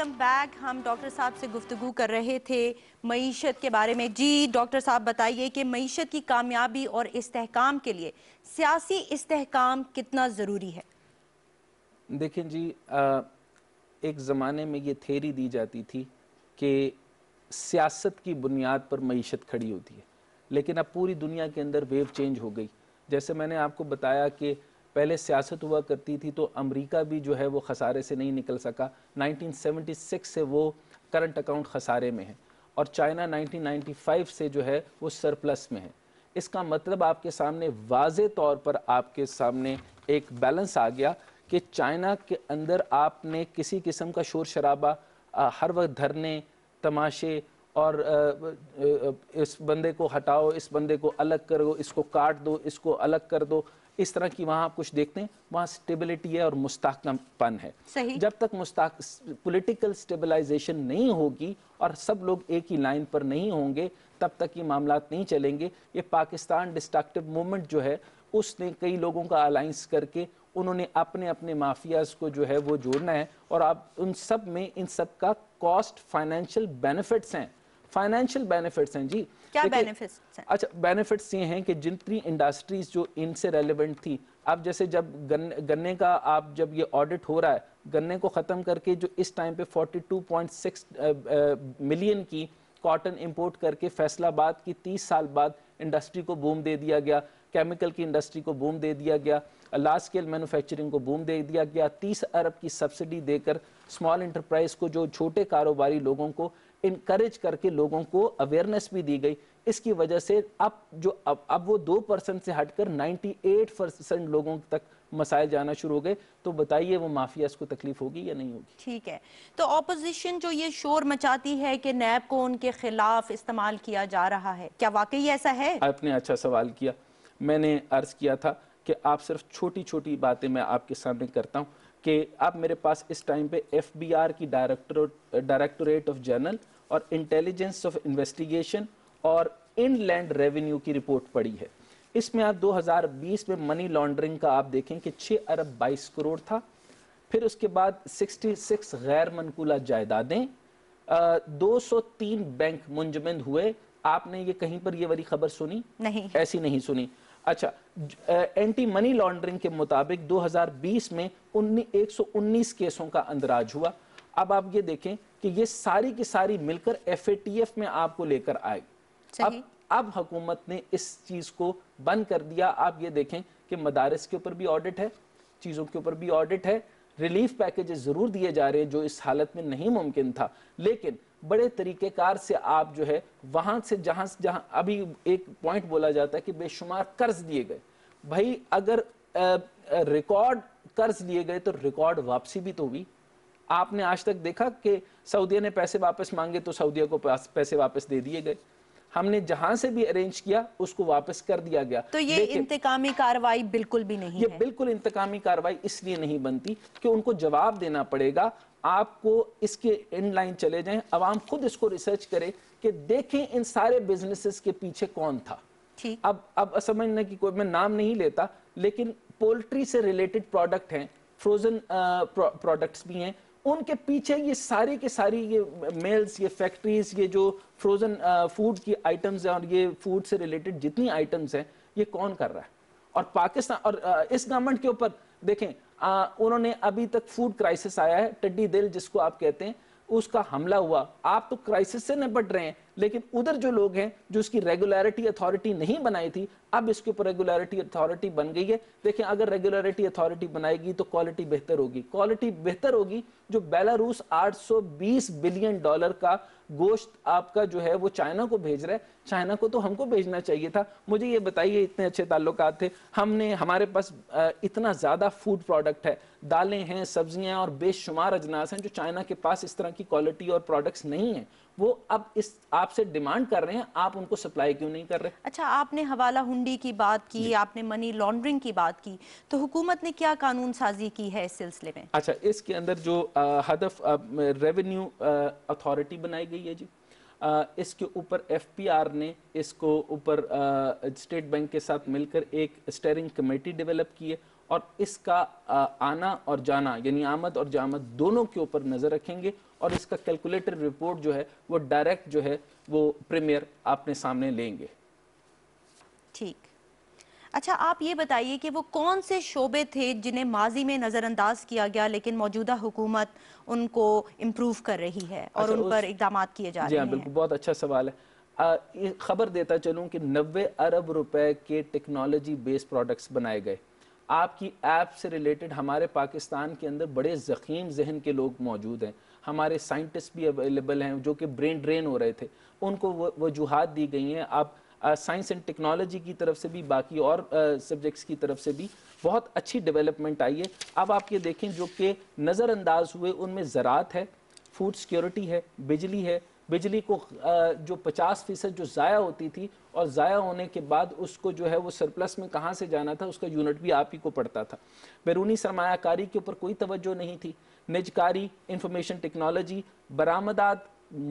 A: वेलकम बैक हम डॉक्टर साहब से गुफ्तु कर रहे थे मीशत के बारे में जी डॉक्टर साहब बताइए कि मीशत की कामयाबी और इस्तेकाम के लिए सियासी इस्तेकाम कितना ज़रूरी है
B: देखें जी आ, एक ज़माने में ये थेरी दी जाती थी कि सियासत की बुनियाद पर मीशत खड़ी होती है लेकिन अब पूरी दुनिया के अंदर वेव चेंज हो गई जैसे मैंने आपको बताया कि पहले सियासत हुआ करती थी तो अमेरिका भी जो है वो खसारे से नहीं निकल सका 1976 से वो करंट अकाउंट खसारे में है और चाइना 1995 से जो है वो सरप्लस में है इसका मतलब आपके सामने वाज तौर पर आपके सामने एक बैलेंस आ गया कि चाइना के अंदर आपने किसी किस्म का शोर शराबा आ, हर वक्त धरने तमाशे और आ, इस बंदे को हटाओ इस बंदे को अलग करो इसको काट दो इसको अलग कर दो इस तरह की वहाँ आप कुछ देखते हैं वहाँ स्टेबिलिटी है और मुस्ताकपन है सही? जब तक मुस्ताक पोलिटिकल स्टेबलाइजेशन नहीं होगी और सब लोग एक ही लाइन पर नहीं होंगे तब तक ये मामला नहीं चलेंगे ये पाकिस्तान डिस्ट्रक्टिव मूवमेंट जो है उसने कई लोगों का अलाइंस करके उन्होंने अपने अपने माफियाज को जो है वो जोड़ना है और आप उन सब में इन सब का कॉस्ट फाइनेंशियल बेनिफिट्स हैं फाइनेंशियल बेनिफिट्स हैं जी क्या बेनिफिट्स हैं अच्छा बेनिफिट्स ये हैं कि जितनी इंडस्ट्रीज जो इनसे रेलिवेंट थी अब जैसे जब गन, गन्ने का आप जब ये ऑडिट हो रहा है गन्ने को ख़त्म करके जो इस टाइम पे 42.6 मिलियन की कॉटन इंपोर्ट करके फैसलाबाद की 30 साल बाद इंडस्ट्री को बूम दे दिया गया केमिकल की इंडस्ट्री को बूम दे दिया गया लार्ज स्केल मैन्युफैक्चरिंग को बूम दे दिया गया 30 अरब की सब्सिडी देकर स्मॉल इंटरप्राइज को जो छोटे कारोबारी लोगों को इनक्रेज करके लोगों को अवेयरनेस भी दी गई इसकी वजह से अब जो अब अब वो दो परसेंट से हटकर 98 परसेंट लोगों तक मसाइल जाना शुरू हो गए तो बताइए वो माफिया को तकलीफ होगी या नहीं होगी ठीक है
A: तो ऑपोजिशन जो ये शोर मचाती है कि नैब को उनके खिलाफ इस्तेमाल किया जा रहा है क्या वाकई ऐसा है
B: आपने अच्छा सवाल किया मैंने अर्ज किया था कि आप सिर्फ छोटी छोटी बातें मैं आपके सामने करता हूँ कि अब मेरे पास इस टाइम पे एफबीआर की डायरेक्टोरेट डायरेक्टोरेट ऑफ जनरल और इंटेलिजेंस ऑफ इन्वेस्टिगेशन और इन लैंड रेवेन्यू की रिपोर्ट पड़ी है इसमें आप 2020 में मनी लॉन्ड्रिंग का आप देखें कि 6 अरब 22 करोड़ था फिर उसके बाद 66 गैर मनकूला जायदादें दो सौ तीन बैंक मुंजमंद हुए आपने ये कहीं पर ये वाली खबर सुनी नहीं ऐसी नहीं सुनी अच्छा एंटी मनी लॉन्ड्रिंग के मुताबिक 2020 में उन्नी, 119 केसों का अंदराज हुआ अब आप ये देखें कि ये सारी की सारी मिलकर एफ में आपको लेकर आए अब अब हुकूमत ने इस चीज को बंद कर दिया आप ये देखें कि मदारस के ऊपर भी ऑडिट है चीज़ों के ऊपर भी ऑडिट है रिलीफ पैकेजेस ज़रूर दिए जा रहे हैं जो इस हालत में नहीं मुमकिन था लेकिन बड़े तरीकेकार से आप जो है वहां से जहां से अभी एक पॉइंट बोला जाता है कि बेशुमार कर्ज दिए गए भाई अगर रिकॉर्ड कर्ज लिए गए तो रिकॉर्ड वापसी भी तो हुई आपने आज तक देखा कि सऊदिया ने पैसे वापस मांगे तो सऊदिया को पैसे वापस दे दिए गए हमने जहां से भी अरेंज किया उसको वापस कर दिया गया तो ये इंतकामी कार्रवाई बिल्कुल भी नहीं ये है। बिल्कुल इंतकामी कार्रवाई इसलिए नहीं बनती कि उनको जवाब देना पड़ेगा आपको इसके इन लाइन चले जाएं आवाम खुद इसको रिसर्च करें कि देखें इन सारे बिजनेसेस के पीछे कौन था अब अब समझना कि कोई मैं नाम नहीं लेता लेकिन पोल्ट्री से रिलेटेड प्रोडक्ट हैं फ्रोजन प्रोडक्ट्स भी हैं उनके पीछे ये सारे के सारी ये मेल्स ये फैक्ट्रीज ये जो फ्रोजन फूड की आइटम्स हैं और ये फूड से रिलेटेड जितनी आइटम्स हैं ये कौन कर रहा है और पाकिस्तान और इस गवर्नमेंट के ऊपर देखें उन्होंने अभी तक फूड क्राइसिस आया है टड्डी दिल जिसको आप कहते हैं उसका हमला हुआ आप तो क्राइसिस से निपट रहे हैं लेकिन उधर जो लोग हैं जो उसकी रेगुलरिटी अथॉरिटी नहीं बनाई थी अब इसके ऊपर रेगुलरिटी अथॉरिटी बन गई है देखें अगर रेगुलरिटी अथॉरिटी बनाएगी तो क्वालिटी बेहतर होगी क्वालिटी बेहतर होगी जो बेलारूस 820 बिलियन डॉलर का गोश्त आपका जो है वो चाइना को भेज रहा है चाइना को तो हमको भेजना चाहिए था मुझे ये बताइए इतने अच्छे ताल्लुक थे हमने हमारे पास इतना ज़्यादा फूड प्रोडक्ट है दालें हैं सब्जियां और बेशुमार अजनास हैं जो चाइना के पास इस तरह की क्वालिटी और प्रोडक्ट्स नहीं है वो अब इस आपसे डिमांड कर रहे हैं आप उनको सप्लाई क्यों नहीं कर रहे
A: अच्छा आपने हवाला हुंडी की बात की आपने मनी लॉन्ड्रिंग की बात की तो हुकूमत ने क्या कानून साजी की है इस सिलसिले में
B: अच्छा इसके अंदर जो हदफ रेवेन्यू अथॉरिटी बनाई गई है जी आ, इसके ऊपर एफपीआर ने इसको ऊपर स्टेट बैंक के साथ मिलकर एक स्टेयरिंग कमेटी डेवलप की है और इसका आना और जाना यानी आमद और जामद दोनों के ऊपर नज़र रखेंगे और इसका कैलकुलेटर रिपोर्ट जो है वो डायरेक्ट जो है वो प्रीमियर आपने सामने लेंगे
A: ठीक अच्छा आप ये बताइए कि वो कौन से शोबे थे जिन्हें माजी में नज़रअंदाज किया गया लेकिन मौजूदा हुकूमत उनको इम्प्रूव कर रही है और अच्छा, उन पर इकदाम किए जा हाँ, रहे हैं बिल्कुल
B: बहुत अच्छा सवाल है आ, खबर देता चलूं कि नब्बे अरब रुपए के टेक्नोलॉजी बेस्ड प्रोडक्ट्स बनाए गए आपकी ऐप से रिलेटेड हमारे पाकिस्तान के अंदर बड़े जखीम जहन के लोग मौजूद हैं हमारे साइंटिस्ट भी अवेलेबल हैं जो कि ब्रेन ड्रेन हो रहे थे उनको वजूहत दी गई हैं आप साइंस एंड टेक्नोलॉजी की तरफ से भी बाकी और सब्जेक्ट्स की तरफ से भी बहुत अच्छी डेवलपमेंट आई है अब आप ये देखें जो कि नज़रअंदाज हुए उनमें ज़रात है फूड सिक्योरिटी है बिजली है बिजली को जो 50 फीसद जो ज़ाया होती थी और ज़ाया होने के बाद उसको जो है वो सरप्लस में कहाँ से जाना था उसका यूनिट भी आप ही को पड़ता था बैरूनी सरमाकारी के ऊपर कोई तवज्जो नहीं थी निजकारी इंफॉर्मेशन टेक्नोलॉजी बरामदात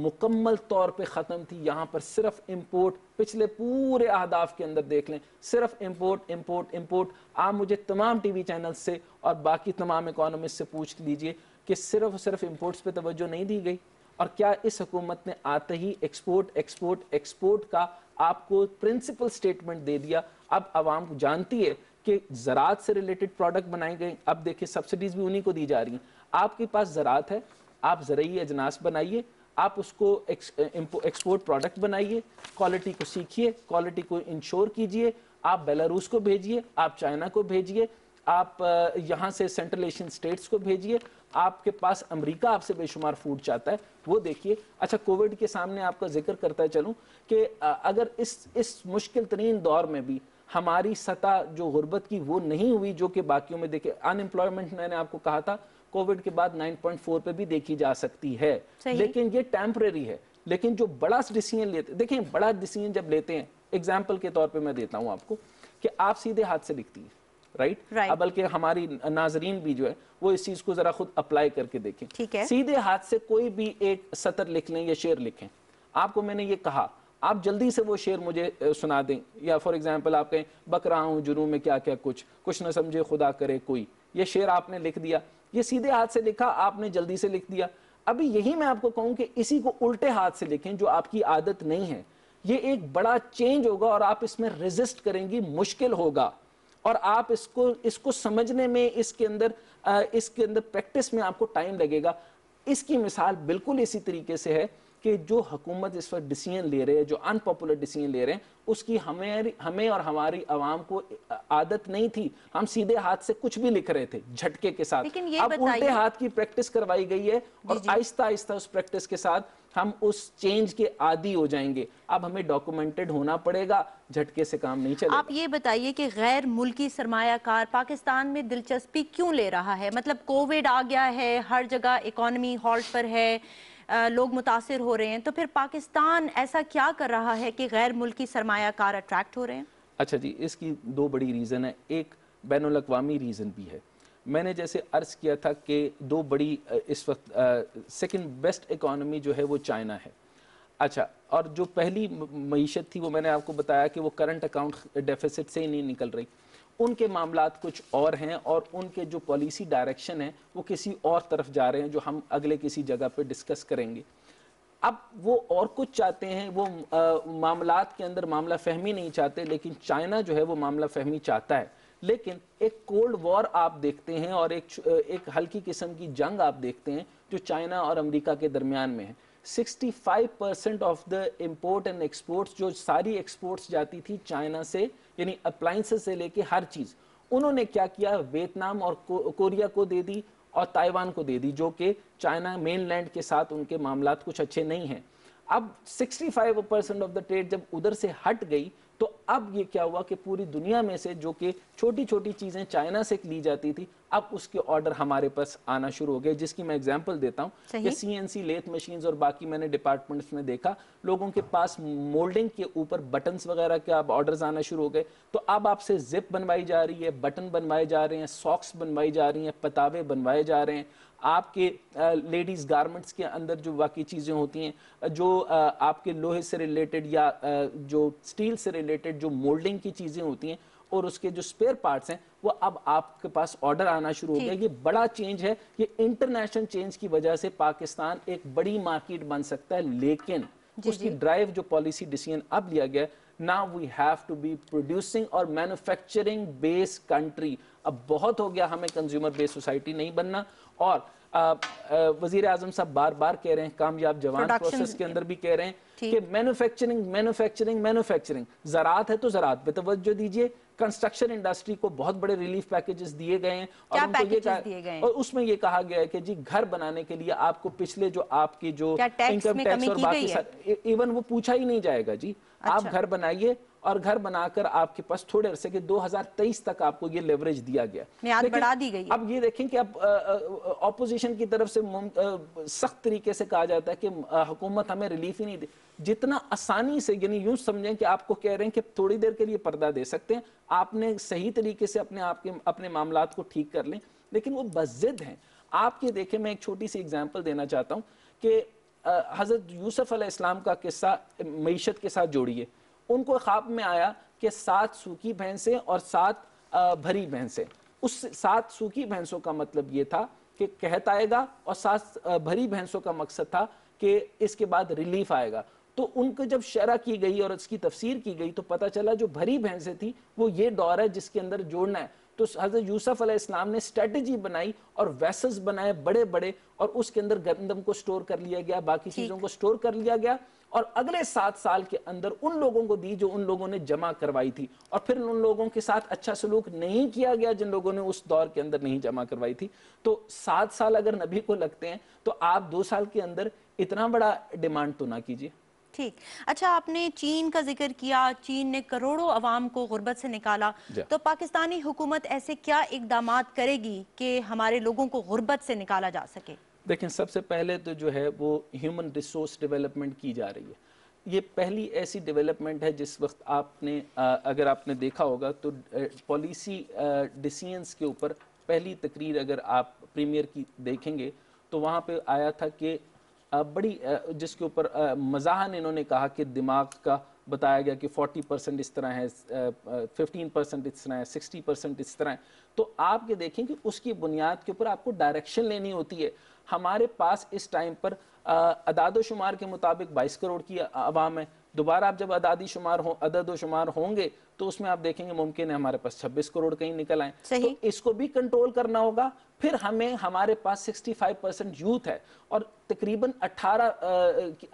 B: मुकम्मल तौर पे ख़त्म थी यहाँ पर सिर्फ इम्पोर्ट पिछले पूरे अहदाफ के अंदर देख लें सिर्फ इम्पोर्ट इम्पोर्ट इम्पोर्ट आप मुझे तमाम टीवी चैनल से और बाकी तमाम इकोनॉमिस्ट से पूछ लीजिए कि सिर्फ सिर्फ इंपोर्ट्स पे तवज्जो नहीं दी गई और क्या इस हुकूमत ने आते ही एक्सपोर्ट एक्सपोर्ट एक्सपोर्ट का आपको प्रिंसिपल स्टेटमेंट दे दिया अब आवाम जानती है कि ज़रात से रिलेटेड प्रोडक्ट बनाए गए अब देखिए सब्सिडीज़ भी उन्हीं को दी जा रही हैं आपके पास ज़रात है आप जरिए अजनास बनाइए आप उसको एक्सपोर्ट प्रोडक्ट बनाइए क्वालिटी को सीखिए क्वालिटी को इंश्योर कीजिए आप बेलारूस को भेजिए आप चाइना को भेजिए आप यहाँ से सेंट्रल एशियन स्टेट्स को भेजिए आपके पास अमेरिका आपसे बेशुमार फूड चाहता है वो देखिए अच्छा कोविड के सामने आपका जिक्र करता चलूँ कि अगर इस इस मुश्किल तरीन दौर में भी हमारी सतह जो गुर्बत की वो नहीं हुई जो कि बाकियों में देखिए अनएम्प्लॉयमेंट मैंने आपको कहा था कोविड के बाद 9.4 पे भी देखी जा सकती है लेकिन ये टेम्परेरी है लेकिन जो बड़ा डिसीजन लेते देखिए बड़ा डिसीजन जब लेते हैं एग्जाम्पल के तौर पर मैं देता हूँ आपको कि आप सीधे हाथ से लिखती है राइट right? बल्कि हमारी नाजरीन भी जो है वो इस चीज को जरा खुद अप्लाई करके देखें सीधे हाथ से कोई भी एक सतर लिख लें या शेर लिखें आपको मैंने ये कहा आप जल्दी से वो शेर मुझे सुना दें या फॉर एग्जाम्पल आप कहें बकरा हूं जुनू में क्या क्या कुछ कुछ ना समझे खुदा करे कोई ये शेर आपने लिख दिया ये सीधे हाथ से लिखा आपने जल्दी से लिख दिया अभी यही मैं आपको कहूँ कि इसी को उल्टे हाथ से लिखें जो आपकी आदत नहीं है ये एक बड़ा चेंज होगा और आप इसमें रेजिस्ट करेंगी मुश्किल होगा और आप इसको इसको समझने में इसके अंदर इसके अंदर प्रैक्टिस में आपको टाइम लगेगा इसकी मिसाल बिल्कुल इसी तरीके से है कि जो हुकूमत इस वक्त डिसीजन ले रहे हैं जो अनपॉपुलर डिसीजन ले रहे हैं उसकी हमें हमें और हमारी आवाम को आदत नहीं थी हम सीधे हाथ से कुछ भी लिख रहे थे झटके के साथ अब उल्टे हाथ की प्रैक्टिस करवाई गई है और आहिस्ता आहिस्ता उस प्रैक्टिस के साथ हम उस चेंज के आदि हो जाएंगे अब हमें डॉक्यूमेंटेड होना पड़ेगा झटके से काम नहीं चलेगा आप
A: ये बताइए कि गैर मुल्की सरमायाकार पाकिस्तान में दिलचस्पी क्यों ले रहा है मतलब कोविड आ गया है हर जगह इकोनॉमी हॉल्ट पर है लोग मुतासर हो रहे हैं तो फिर पाकिस्तान ऐसा क्या कर रहा है कि गैर मुल्की सरमाकार अट्रैक्ट हो रहे हैं
B: अच्छा जी इसकी दो बड़ी रीज़न है एक बैन अवी रीज़न भी है मैंने जैसे अर्ज़ किया था कि दो बड़ी इस वक्त सेकेंड बेस्ट इकानमी जो है वो चाइना है अच्छा और जो पहली मीशत थी वो मैंने आपको बताया कि वो करंट अकाउंट डेफिसिट से ही नहीं निकल रही उनके मामला कुछ और हैं और उनके जो पॉलिसी डायरेक्शन है वो किसी और तरफ जा रहे हैं जो हम अगले किसी जगह पर डिस्कस करेंगे अब वो और कुछ चाहते हैं वो मामला के अंदर मामला फहमी नहीं चाहते लेकिन चाइना जो है वो मामला फहमी चाहता है लेकिन एक कोल्ड वॉर आप देखते हैं और एक एक हल्की किस्म की जंग आप देखते हैं जो चाइना और अमेरिका के दरमियान में है 65 percent of the import and exports जो सारी एक्सपोर्ट्स जाती थी चाइना से यानी अप्लाइंसेस से लेके हर चीज़ उन्होंने क्या किया वियतनाम और को, कोरिया को दे दी और ताइवान को दे दी जो कि चाइना मेनलैंड के साथ उनके मामला कुछ अच्छे नहीं हैं अब 65 परसेंट ऑफ द ट्रेड जब उधर से हट गई तो अब ये क्या हुआ कि पूरी दुनिया में से जो कि छोटी छोटी चीज़ें चाइना से ली जाती थी अब उसके ऑर्डर हमारे पास आना शुरू हो गए जिसकी मैं एग्जांपल देता हूँ कि C N C lathe machine और बाकी मैंने डिपार्टमेंट्स में देखा लोगों के पास मोल्डिंग के ऊपर बटन्स वगैरह के अब ऑर्डर आना शुरू हो गए तो अब आपसे जिप बनवाई जा रही है बटन बनवाए जा रहे हैं सॉक्स बनवाई जा रही हैं पतावे बनवाए जा रहे हैं आपके लेडीज़ गारमेंट्स के अंदर जो बाकी चीज़ें होती हैं जो आपके लोहे से रिलेटेड या जो स्टील से रिलेटेड जो मोल्डिंग की चीज़ें होती हैं और उसके जो स्पेयर पार्ट्स हैं वो अब आपके पास ऑर्डर आना शुरू हो गया ये बड़ा चेंज है ये इंटरनेशनल चेंज की वजह से पाकिस्तान एक बड़ी मार्केट बन सकता है लेकिन उसकी ड्राइव जो पॉलिसी डिसीजन अब लिया गया ना we have to be producing और मैन्युफैक्चरिंग बेस कंट्री अब बहुत हो गया हमें कंज्यूमर बेस सोसाइटी नहीं बनना और वजीर आजम साहब बार बार कह रहे हैं कामयाब जवान प्रोसेस के अंदर भी कह रहे हैं कि मैनुफेक्चरिंग मैनुफेक्चरिंग मैनुफेक्चरिंग ज़रात है तो ज़रात पे तवज्जो दीजिए कंस्ट्रक्शन इंडस्ट्री को बहुत बड़े रिलीफ पैकेजेस दिए गए हैं और उनको ये कहा और उसमें ये कहा गया है कि जी घर बनाने के लिए आपको पिछले जो आपकी जो इनकम टैक्स और बाकी इवन e, वो पूछा ही नहीं जाएगा जी अच्छा। आप घर बनाइए और घर बनाकर आपके पास थोड़े अरसे के 2023 तक आपको ये लेवरेज दिया गया बढ़ा दी गई अब ये देखें कि अब ऑपोजिशन की तरफ से सख्त तरीके से कहा जाता है कि हुकूमत हमें रिलीफ ही नहीं दे जितना आसानी से यानी यूं समझें कि आपको कह रहे हैं कि थोड़ी देर के लिए पर्दा दे सकते हैं आपने सही तरीके से अपने आपके अपने मामला को ठीक कर लें लेकिन वो बजिद हैं आप ये देखें मैं एक छोटी सी एग्जाम्पल देना चाहता हूँ कि हज़रत यूसफ इस्लाम का किस्सा मीशत के साथ जोड़िए उनको ख्वाब में आया कि सात सूखी भैंसें और सात भरी भैंसें उस सात सूखी भैंसों का मतलब ये था कि कहत आएगा और सात भरी भैंसों का मकसद था कि इसके बाद रिलीफ आएगा तो उनको जब शरा की गई और उसकी तफसीर की गई तो पता चला जो भरी भैंसें थी वो ये दौर है जिसके अंदर जोड़ना है तो हज़रत यूसफ अलैहिस्सलाम ने स्ट्रेटजी बनाई और वैसेस बनाए बड़े बड़े और उसके अंदर गंदम को स्टोर कर लिया गया बाकी चीज़ों को स्टोर कर लिया गया और अगले सात साल के अंदर उन लोगों को दी जो उन लोगों ने जमा करवाई थी और फिर उन लोगों के साथ अच्छा सलूक नहीं किया गया जिन लोगों ने उस दौर के अंदर नहीं जमा करवाई थी तो सात साल अगर नबी को लगते हैं तो आप दो साल के अंदर इतना बड़ा डिमांड तो ना कीजिए
A: ठीक अच्छा आपने चीन का जिक्र किया चीन ने करोड़ों अवाम को गुर्बत से निकाला तो पाकिस्तानी हुकूमत ऐसे क्या इकदाम करेगी कि हमारे लोगों को गुर्बत से निकाला जा सके
B: देखें सबसे पहले तो जो है वो ह्यूमन रिसोर्स डेवलपमेंट की जा रही है ये पहली ऐसी डेवलपमेंट है जिस वक्त आपने अगर आपने देखा होगा तो पॉलिसी डिसीजंस के ऊपर पहली तकरीर अगर आप प्रीमियर की देखेंगे तो वहाँ पे आया था कि बड़ी जिसके ऊपर मजाहन इन्होंने कहा कि दिमाग का बताया गया कि 40 परसेंट इस तरह है 15 परसेंट इस तरह है 60 परसेंट इस तरह है तो आप ये देखें कि उसकी बुनियाद के ऊपर आपको डायरेक्शन लेनी होती है हमारे पास इस टाइम पर अदाद शुमार के मुताबिक बाईस करोड़ की आवाम है दोबारा आप जब अदादी शुमार हो अदद शुमार होंगे तो उसमें आप देखेंगे मुमकिन है हमारे पास 26 करोड़ कहीं निकल आए तो इसको भी कंट्रोल करना होगा फिर हमें हमारे पास 65 परसेंट यूथ है और तकरीबन 18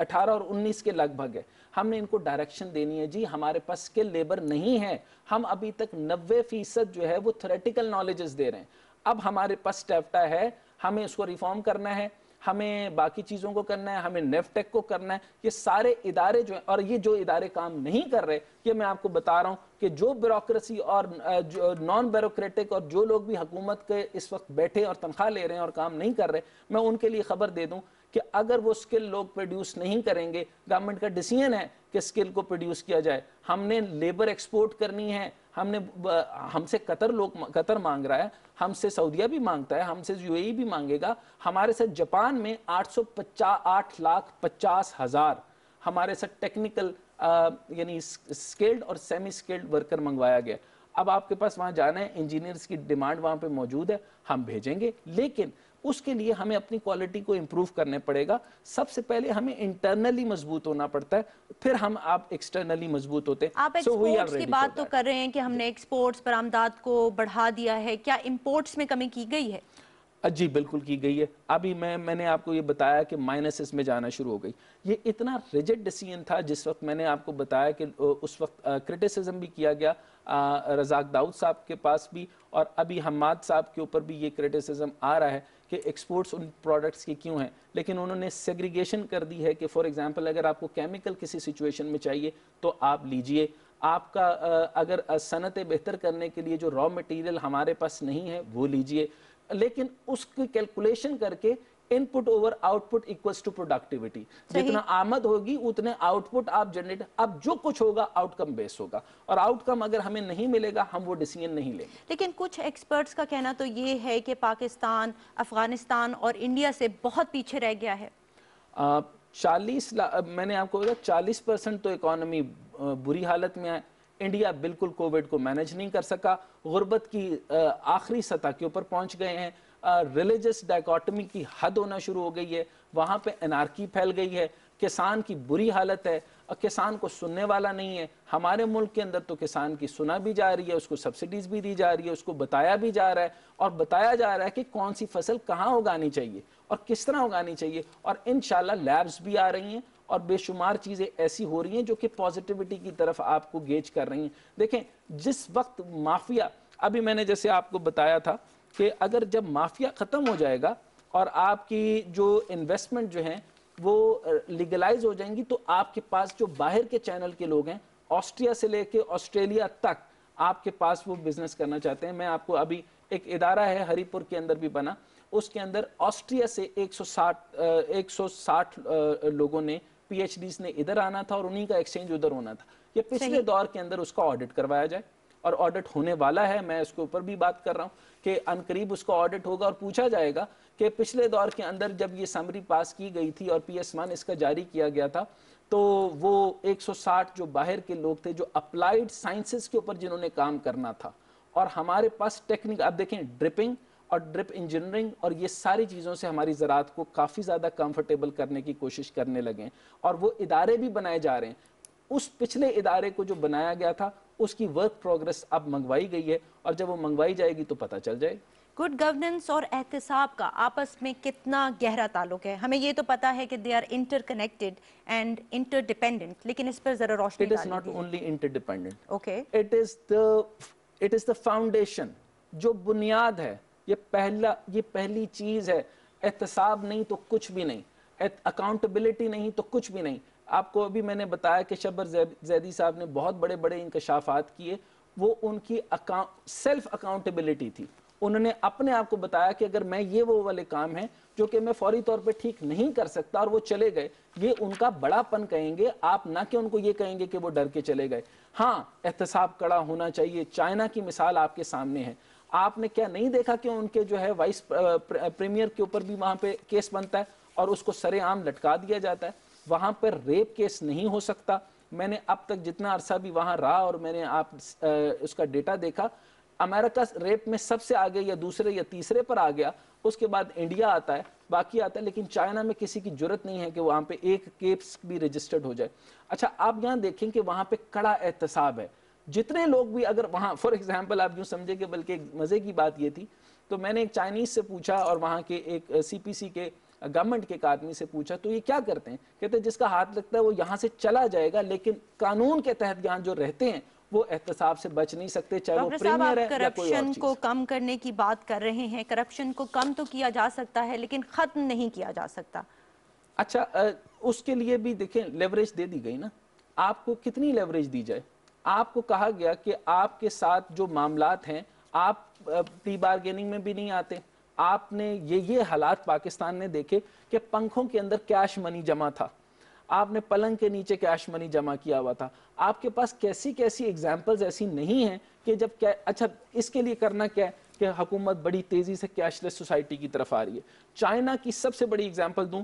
B: 18 और 19 के लगभग है हमने इनको डायरेक्शन देनी है जी हमारे पास स्किल लेबर नहीं है हम अभी तक नब्बे फीसद जो है वो थोरेटिकल नॉलेजेस दे रहे हैं अब हमारे पास स्टेफ्टा है हमें इसको रिफॉर्म करना है हमें बाकी चीज़ों को करना है हमें नेफटेक को करना है ये सारे इदारे जो हैं और ये जो इदारे काम नहीं कर रहे ये मैं आपको बता रहा हूँ कि जो ब्यूरोसी और नॉन ब्यूरोक्रेटिक और जो लोग भी हुकूमत के इस वक्त बैठे और तनख्वाह ले रहे हैं और काम नहीं कर रहे मैं उनके लिए खबर दे दूँ कि अगर वो स्किल लोग प्रोड्यूस नहीं करेंगे गवर्नमेंट का डिसीजन है कि स्किल को प्रोड्यूस किया जाए हमने लेबर एक्सपोर्ट करनी है हमने हमसे कतर लोग कतर मांग रहा है हमसे सऊदीया भी मांगता है हमसे यूएई भी मांगेगा हमारे साथ जापान में आठ सौ पचास आठ लाख पचास हज़ार हमारे साथ टेक्निकल यानी स्किल्ड और सेमी स्किल्ड वर्कर मंगवाया गया अब आपके पास वहाँ जाना है इंजीनियर्स की डिमांड वहाँ पे मौजूद है हम भेजेंगे लेकिन उसके लिए हमें अपनी क्वालिटी को इम्प्रूव करने पड़ेगा सबसे पहले हमें इंटरनली मजबूत होना पड़ता है फिर हम आप एक्सटर्नली मजबूत होते हैं आप एक्सपोर्ट्स so की बात
A: तो कर रहे हैं कि हमने एक्सपोर्ट्स बरामदात को बढ़ा दिया है क्या इम्पोर्ट्स में कमी
B: की गई है जी बिल्कुल की गई है अभी मैं मैंने आपको ये बताया कि माइनस इसमें जाना शुरू हो गई ये इतना रिजिड डिसीजन था जिस वक्त मैंने आपको बताया कि उस वक्त क्रिटिसिज्म भी किया गया आ, रजाक दाऊद साहब के पास भी और अभी हमाद साहब के ऊपर भी ये क्रिटिसिज्म आ रहा है कि एक्सपोर्ट्स उन प्रोडक्ट्स के क्यों हैं लेकिन उन्होंने सेग्रीगेशन कर दी है कि फॉर एग्जाम्पल अगर आपको केमिकल किसी सिचुएशन में चाहिए तो आप लीजिए आपका अगर सनतें बेहतर करने के लिए जो रॉ मटेरियल हमारे पास नहीं है वो लीजिए लेकिन उसकी कैलकुलेशन करके input over output equals to productivity जितना आमद होगी उतने आउटपुट आप जनरेट अब जो कुछ होगा आउटकम बेस होगा और आउटकम अगर हमें नहीं मिलेगा हम वो डिसीजन नहीं लेंगे लेकिन कुछ एक्सपर्ट्स का कहना तो ये
A: है कि पाकिस्तान अफगानिस्तान और इंडिया से बहुत पीछे रह गया है
B: चालीस मैंने आपको बोला चालीस परसेंट तो इकोनॉमी बुरी हालत में है इंडिया बिल्कुल कोविड को मैनेज नहीं कर सका गुर्बत की आखिरी सतह के ऊपर पहुंच गए हैं रिलीजियस डाइकॉटमी की हद होना शुरू हो गई है वहाँ पे अनारकी फैल गई है किसान की बुरी हालत है किसान को सुनने वाला नहीं है हमारे मुल्क के अंदर तो किसान की सुना भी जा रही है उसको सब्सिडीज भी दी जा रही है उसको बताया भी जा रहा है और बताया जा रहा है कि कौन सी फसल कहाँ उगानी चाहिए और किस तरह उगानी चाहिए और इन लैब्स भी आ रही हैं और बेशुमार चीज़ें ऐसी हो रही हैं जो कि पॉजिटिविटी की तरफ आपको गेज कर रही हैं देखें जिस वक्त माफिया अभी मैंने जैसे आपको बताया था कि अगर जब माफिया ख़त्म हो जाएगा और आपकी जो इन्वेस्टमेंट जो है वो लीगलाइज हो जाएंगी तो आपके पास जो बाहर के चैनल के लोग हैं ऑस्ट्रिया से लेके ऑस्ट्रेलिया तक आपके पास वो बिजनेस करना चाहते हैं मैं आपको अभी एक इदारा है हरिपुर के अंदर भी बना उसके अंदर ऑस्ट्रिया से 160 160 लोगों ने पी ने इधर आना था और उन्हीं का एक्सचेंज उधर होना था ये पिछले दौर के अंदर उसका ऑडिट करवाया जाए और ऑडिट होने वाला है मैं उसके ऊपर भी बात कर रहा हूँ कि अनकरीब उसका ऑडिट होगा और पूछा जाएगा कि पिछले दौर के अंदर जब ये समरी पास की गई थी और पी एस वन इसका जारी किया गया था तो वो 160 जो बाहर के लोग थे जो अप्लाइड साइंसेस के ऊपर जिन्होंने काम करना था और हमारे पास टेक्निक आप देखें ड्रिपिंग और ड्रिप इंजीनियरिंग और ये सारी चीज़ों से हमारी ज़रात को काफ़ी ज़्यादा कंफर्टेबल करने की कोशिश करने लगे और वो इदारे भी बनाए जा रहे हैं उस पिछले इदारे को जो बनाया गया था उसकी वर्क प्रोग्रेस अब मंगवाई गई है और जब वो मंगवाई जाएगी तो पता चल जाएगा गुड
A: गवर्नेंस और एहतसाब का आपस में कितना गहरा ताल्लुक है हमें ये तो पता है कि they are interconnected and interdependent लेकिन इस पर जरा रोशनी it is not only
B: interdependent okay it is the it is the foundation जो बुनियाद है ये पहला ये पहली चीज़ है एहतसाब नहीं तो कुछ भी नहीं अकाउंटेबिलिटी नहीं तो कुछ भी नहीं आपको अभी मैंने बताया कि शबर जैदी साहब ने बहुत बड़े बड़े इंकशाफात किए वो उनकी अकाउंट सेल्फ अकाउंटेबिलिटी थी उन्होंने अपने आप को बताया कि अगर मैं ये वो वाले काम हैं जो कि मैं फौरी तौर पे ठीक नहीं कर सकता और वो चले गए ये उनका बड़ापन कहेंगे आप ना कि उनको ये कहेंगे कि वो डर के चले गए हाँ एहतसाब कड़ा होना चाहिए चाइना की मिसाल आपके सामने है आपने क्या नहीं देखा कि उनके जो है वाइस प्रीमियर के ऊपर भी वहां पे केस बनता है और उसको सरेआम लटका दिया जाता है वहां पर रेप केस नहीं हो सकता मैंने अब तक जितना अरसा भी वहां रहा और मैंने आप उसका डेटा देखा अमेरिका रेप में सबसे आगे या दूसरे या तीसरे पर आ गया उसके बाद इंडिया आता है बाकी आता है लेकिन चाइना में किसी की जरूरत नहीं है कि वहां पे एक केस भी रजिस्टर्ड हो जाए अच्छा आप यहां देखें कि वहां पे कड़ा एहतसाब है जितने लोग भी अगर वहाँ फॉर एग्जाम्पल आप यूँ समझे कि बल्कि मज़े की बात ये थी तो मैंने एक चाइनीज़ से पूछा और वहाँ के एक सी के गवर्नमेंट के एक आदमी से पूछा तो ये क्या करते हैं कहते हैं जिसका हाथ लगता है वो यहाँ से चला जाएगा लेकिन कानून के तहत यहाँ जो रहते हैं वो एहतसाब से बच नहीं सकते चाहे वो प्रीमियर है करप्शन को
A: कम करने की बात कर रहे हैं करप्शन को कम तो किया जा सकता है लेकिन ख़त्म नहीं किया जा सकता
B: अच्छा उसके लिए भी देखें लेवरेज दे दी गई ना आपको कितनी लेवरेज दी जाए आपको कहा गया कि आपके साथ जो मामला हैं आप प्री बार्गेनिंग में भी नहीं आते आपने ये ये हालात पाकिस्तान ने देखे कि पंखों के अंदर कैश मनी जमा था आपने पलंग के नीचे कैश मनी जमा किया हुआ था आपके पास कैसी कैसी एग्जाम्पल्स ऐसी नहीं हैं कि जब क्या अच्छा इसके लिए करना क्या है कि हुकूमत बड़ी तेज़ी से कैशलेस सोसाइटी की तरफ आ रही है चाइना की सबसे बड़ी एग्जाम्पल दूँ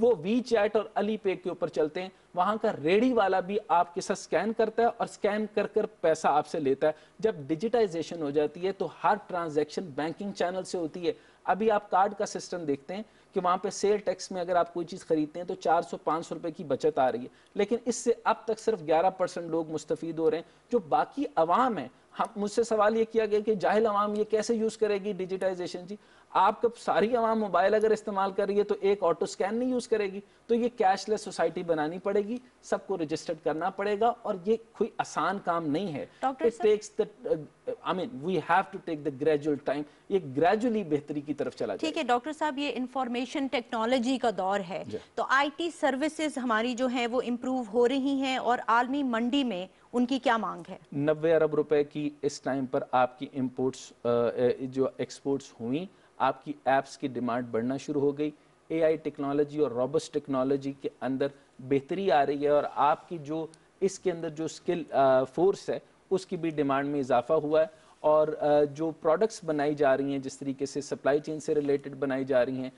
B: वो वी चैट और अली पे के ऊपर चलते हैं वहां का रेडी वाला भी आपके साथ स्कैन करता है और स्कैन कर कर पैसा आपसे लेता है जब डिजिटाइजेशन हो जाती है तो हर ट्रांजैक्शन बैंकिंग चैनल से होती है अभी आप कार्ड का सिस्टम देखते हैं कि वहां पे सेल टैक्स में अगर आप कोई चीज़ खरीदते हैं तो 400-500 रुपए की बचत आ रही है लेकिन इससे अब तक सिर्फ 11 परसेंट लोग मुस्तफ़ हो रहे हैं जो बाकी अवाम है हम मुझसे सवाल ये किया गया कि जाहिल अवाम ये कैसे यूज़ करेगी डिजिटाइजेशन जी आप आपका सारी आवाम मोबाइल अगर इस्तेमाल कर रही है तो एक ऑटो स्कैन नहीं यूज़ करेगी तो ये कैशलेस सोसाइटी बनानी पड़ेगी सबको रजिस्टर्ड करना पड़ेगा और ये कोई आसान काम नहीं है it takes the I mean we have to take the gradual time ये ग्रेजुअली बेहतरी की तरफ चला ठीक
A: है डॉक्टर साहब ये इंफॉर्मेशन टेक्नोलॉजी का दौर है तो आईटी सर्विसेज हमारी जो है वो इम्प्रूव हो रही हैं और आलमी मंडी में उनकी क्या मांग है
B: नब्बे अरब रुपए की इस टाइम पर आपकी इम्पोर्ट्स uh, uh, जो एक्सपोर्ट्स हुई आपकी ऐप्स की डिमांड बढ़ना शुरू हो गई एआई टेक्नोलॉजी और रॉबस्ट टेक्नोलॉजी के अंदर बेहतरी आ रही है और आपकी जो इसके अंदर जो स्किल फोर्स है उसकी भी डिमांड में इजाफा हुआ है और जो प्रोडक्ट्स बनाई जा रही हैं जिस तरीके से सप्लाई चेन से रिलेटेड बनाई जा रही हैं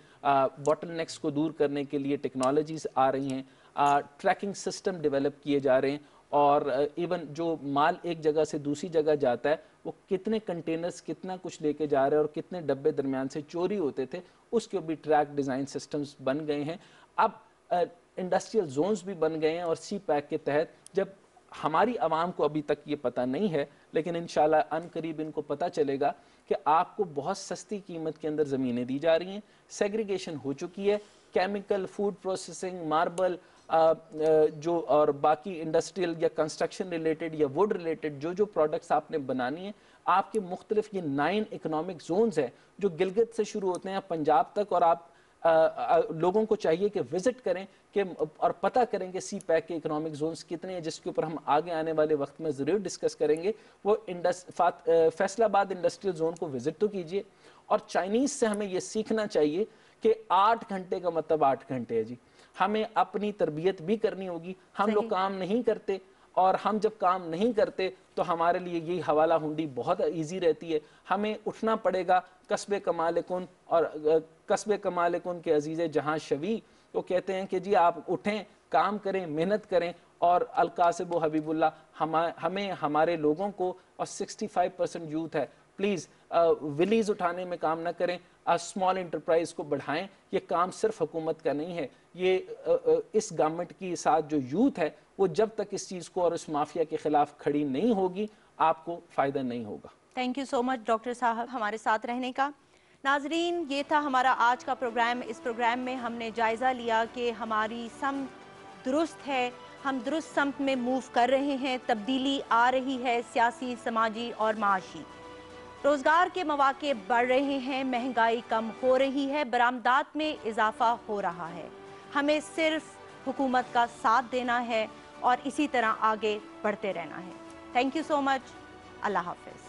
B: बॉटल नेक्स को दूर करने के लिए टेक्नोलॉजीज आ रही हैं ट्रैकिंग सिस्टम डेवलप किए जा रहे हैं और इवन जो माल एक जगह से दूसरी जगह जाता है वो कितने कंटेनर्स कितना कुछ लेके जा रहे हैं और कितने डब्बे दरमियान से चोरी होते थे उसके भी ट्रैक डिज़ाइन सिस्टम्स बन गए हैं अब इंडस्ट्रियल जोन्स भी बन गए हैं और सी पैक के तहत जब हमारी आवाम को अभी तक ये पता नहीं है लेकिन इन अन करीब इनको पता चलेगा कि आपको बहुत सस्ती कीमत के अंदर ज़मीनें दी जा रही हैं सेग्रीगेशन हो चुकी है केमिकल फूड प्रोसेसिंग मार्बल जो और बाकी इंडस्ट्रियल या कंस्ट्रक्शन रिलेटेड या वुड रिलेटेड जो जो प्रोडक्ट्स आपने बनानी है आपके मुख्तलिफ ये नाइन इकनॉमिक जोन्स हैं जो गिलगित से शुरू होते हैं पंजाब तक और आप आ, आ, लोगों को चाहिए कि विजिट करें कि और पता करें कि सी पैक के इकोनॉमिक जोन्स कितने हैं जिसके ऊपर हम आगे आने वाले वक्त में ज़रूर डिस्कस करेंगे वो इंडस फैसलाबाद इंडस्ट्रियल जोन को विजिट तो कीजिए और चाइनीज़ से हमें ये सीखना चाहिए कि आठ घंटे का मतलब आठ घंटे है जी हमें अपनी तरबियत भी करनी होगी हम लोग काम नहीं करते और हम जब काम नहीं करते तो हमारे लिए यही हवाला हुंडी बहुत इजी रहती है हमें उठना पड़ेगा कस्बे कमाल कन और कस्बे कमाल कन के अजीज़ जहां शवी वो तो कहते हैं कि जी आप उठें काम करें मेहनत करें और अलकासिब हबीबुल्ला हम हमें हमारे लोगों को और 65 परसेंट यूथ है प्लीज़ विलीज़ उठाने में काम ना करें स्मॉल इंटरप्राइज को बढ़ाएं ये काम सिर्फ हुकूमत का नहीं है ये इस गवर्नमेंट की साथ जो यूथ है वो जब तक इस चीज़ को और इस माफिया के खिलाफ खड़ी नहीं होगी आपको फ़ायदा नहीं होगा
A: thank you so much doctor साहब हमारे साथ रहने का नाजरीन ये था हमारा आज का प्रोग्राम इस प्रोग्राम में हमने जायज़ा लिया कि हमारी सम दुरुस्त है हम दुरुस्त समत में मूव कर रहे हैं तब्दीली आ रही है सियासी समाजी और माशी रोज़गार के मौाक़े बढ़ रहे हैं महंगाई कम हो रही है बरामदात में इजाफा हो रहा है हमें सिर्फ हुकूमत का साथ देना है और इसी तरह आगे बढ़ते रहना है थैंक यू सो मच अल्लाह हाफिज़